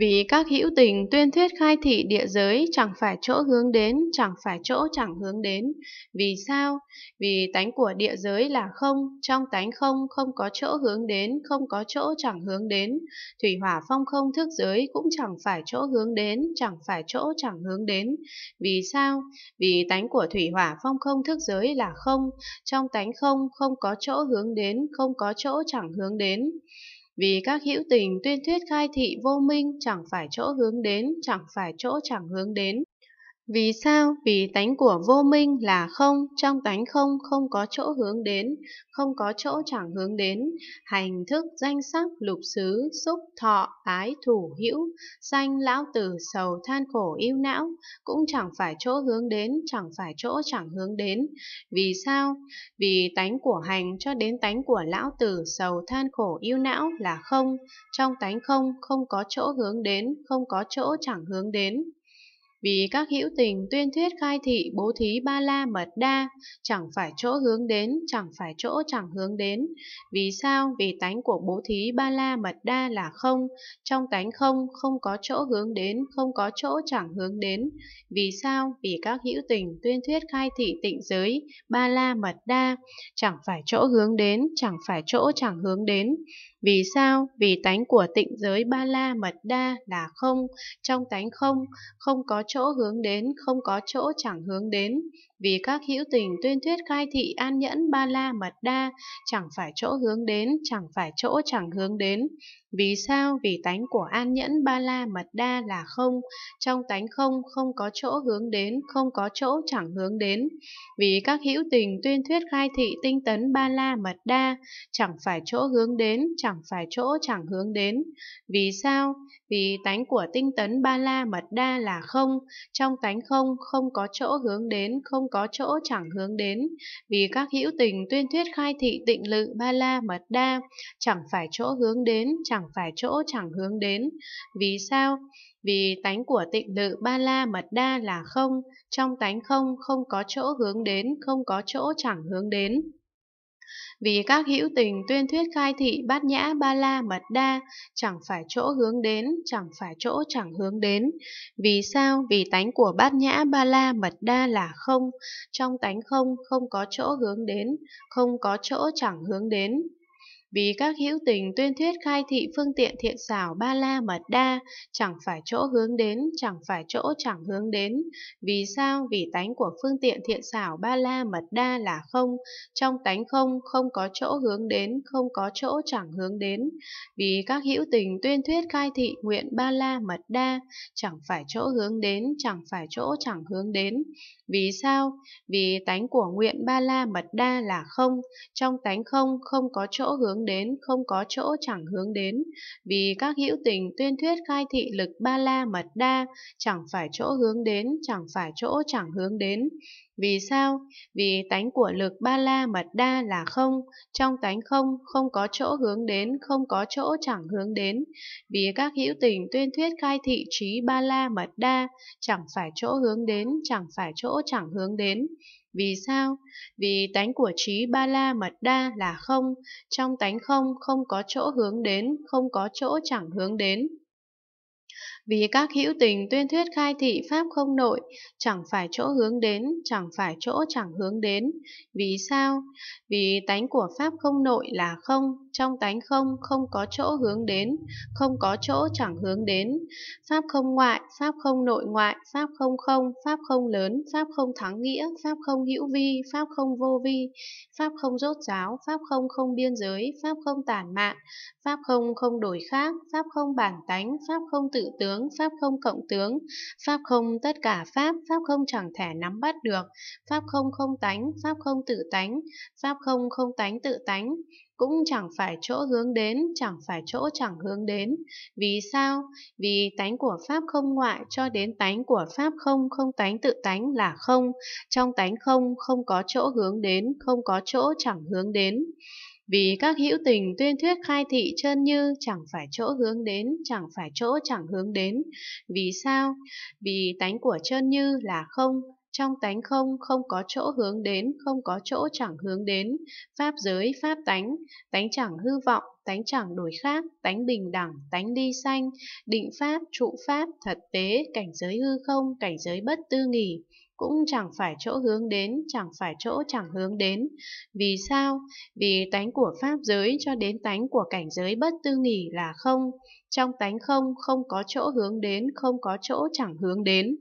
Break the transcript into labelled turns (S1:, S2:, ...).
S1: Vì các hữu tình tuyên thuyết khai thị địa giới chẳng phải chỗ hướng đến, chẳng phải chỗ chẳng hướng đến. Vì sao? Vì tánh của địa giới là không, trong tánh không không có chỗ hướng đến, không có chỗ chẳng hướng đến. Thủy hỏa phong không thức giới cũng chẳng phải chỗ hướng đến, chẳng phải chỗ chẳng hướng đến. Vì sao? Vì tánh của thủy hỏa phong không thức giới là không, trong tánh không không có chỗ hướng đến, không có chỗ chẳng hướng đến. Vì các hữu tình tuyên thuyết khai thị vô minh chẳng phải chỗ hướng đến, chẳng phải chỗ chẳng hướng đến, vì sao? Vì tánh của vô minh là không, trong tánh không không có chỗ hướng đến, không có chỗ chẳng hướng đến, hành thức danh sắc lục xứ, xúc thọ, ái thủ hữu, danh lão tử sầu than khổ yêu não, cũng chẳng phải chỗ hướng đến, chẳng phải chỗ chẳng hướng đến. Vì sao? Vì tánh của hành cho đến tánh của lão tử sầu than khổ yêu não là không, trong tánh không không có chỗ hướng đến, không có chỗ chẳng hướng đến. Vì các hữu tình tuyên thuyết khai thị bố thí ba la mật đa, chẳng phải chỗ hướng đến, chẳng phải chỗ chẳng hướng đến. Vì sao? Vì tánh của bố thí ba la mật đa là không, trong tánh không, không có chỗ hướng đến, không có chỗ chẳng hướng đến. Vì sao? Vì các hữu tình tuyên thuyết khai thị tịnh giới, ba la mật đa, chẳng phải chỗ hướng đến, chẳng phải chỗ chẳng hướng đến. Vì sao? Vì tánh của tịnh giới ba la mật đa là không, trong tánh không, không có chỗ hướng đến, không có chỗ chẳng hướng đến. Vì các hữu tình tuyên thuyết khai thị an nhẫn ba la mật đa, chẳng phải chỗ hướng đến, chẳng phải chỗ chẳng hướng đến. Vì sao? Vì tánh của an nhẫn ba la mật đa là không, trong tánh không, không có chỗ hướng đến, không có chỗ chẳng hướng đến. Vì các hữu tình tuyên thuyết khai thị tinh tấn ba la mật đa, chẳng phải chỗ hướng đến, chẳng chẳng phải chỗ chẳng hướng đến. Vì sao? Vì tánh của tinh tấn ba la mật đa là không, trong tánh không không có chỗ hướng đến, không có chỗ chẳng hướng đến. Vì các hữu tình tuyên thuyết khai thị tịnh lự ba la mật đa, chẳng phải chỗ hướng đến, chẳng phải chỗ chẳng hướng đến. Vì sao? Vì tánh của tịnh lự ba la mật đa là không, trong tánh không không có chỗ hướng đến, không có chỗ chẳng hướng đến. Vì các hữu tình tuyên thuyết khai thị bát nhã ba la mật đa, chẳng phải chỗ hướng đến, chẳng phải chỗ chẳng hướng đến. Vì sao? Vì tánh của bát nhã ba la mật đa là không, trong tánh không không có chỗ hướng đến, không có chỗ chẳng hướng đến, vì các hữu tình tuyên thuyết khai thị phương tiện thiện xảo ba la mật đa, chẳng phải chỗ hướng đến, chẳng phải chỗ chẳng hướng đến. Vì sao? Vì tánh của phương tiện thiện xảo ba la mật đa là không, trong tánh không, không có chỗ hướng đến, không có chỗ chẳng hướng đến. Vì các hữu tình tuyên thuyết khai thị nguyện ba la mật đa, chẳng phải chỗ hướng đến, chẳng phải chỗ chẳng hướng đến. Vì sao? Vì tánh của nguyện ba la mật đa là không, trong tánh không, không có chỗ hướng hướng đến không có chỗ chẳng hướng đến, vì các hữu tình tuyên thuyết khai thị lực ba la mật đa, chẳng phải chỗ hướng đến, chẳng phải chỗ chẳng hướng đến. Vì sao? Vì tánh của lực ba la mật đa là không, trong tánh không, không có chỗ hướng đến, không có chỗ chẳng hướng đến. Vì các hữu tình tuyên thuyết khai thị trí ba la mật đa, chẳng phải chỗ hướng đến, chẳng phải chỗ chẳng hướng đến. Vì sao? Vì tánh của trí ba la mật đa là không, trong tánh không không có chỗ hướng đến, không có chỗ chẳng hướng đến. Vì các hữu tình tuyên thuyết khai thị pháp không nội, chẳng phải chỗ hướng đến, chẳng phải chỗ chẳng hướng đến. Vì sao? Vì tánh của pháp không nội là không, trong tánh không không có chỗ hướng đến, không có chỗ chẳng hướng đến. Pháp không ngoại, pháp không nội ngoại, pháp không không, pháp không lớn, pháp không thắng nghĩa, pháp không hữu vi, pháp không vô vi, pháp không rốt ráo pháp không không biên giới, pháp không tản mạn, pháp không không đổi khác, pháp không bản tánh, pháp không tự tướng, tướng, pháp không cộng tướng, pháp không tất cả pháp, pháp không chẳng thể nắm bắt được, pháp không không tánh, pháp không tự tánh, pháp không không tánh tự tánh, cũng chẳng phải chỗ hướng đến, chẳng phải chỗ chẳng hướng đến. Vì sao? Vì tánh của Pháp không ngoại cho đến tánh của Pháp không, không tánh tự tánh là không. Trong tánh không, không có chỗ hướng đến, không có chỗ chẳng hướng đến. Vì các hữu tình tuyên thuyết khai thị chân như chẳng phải chỗ hướng đến, chẳng phải chỗ chẳng hướng đến. Vì sao? Vì tánh của chân như là không, trong tánh không không có chỗ hướng đến, không có chỗ chẳng hướng đến, pháp giới, pháp tánh, tánh chẳng hư vọng, tánh chẳng đổi khác, tánh bình đẳng, tánh đi sanh, định pháp, trụ pháp, thật tế, cảnh giới hư không, cảnh giới bất tư nghỉ, cũng chẳng phải chỗ hướng đến, chẳng phải chỗ chẳng hướng đến. Vì sao? Vì tánh của pháp giới cho đến tánh của cảnh giới bất tư nghỉ là không. Trong tánh không, không có chỗ hướng đến, không có chỗ chẳng hướng đến.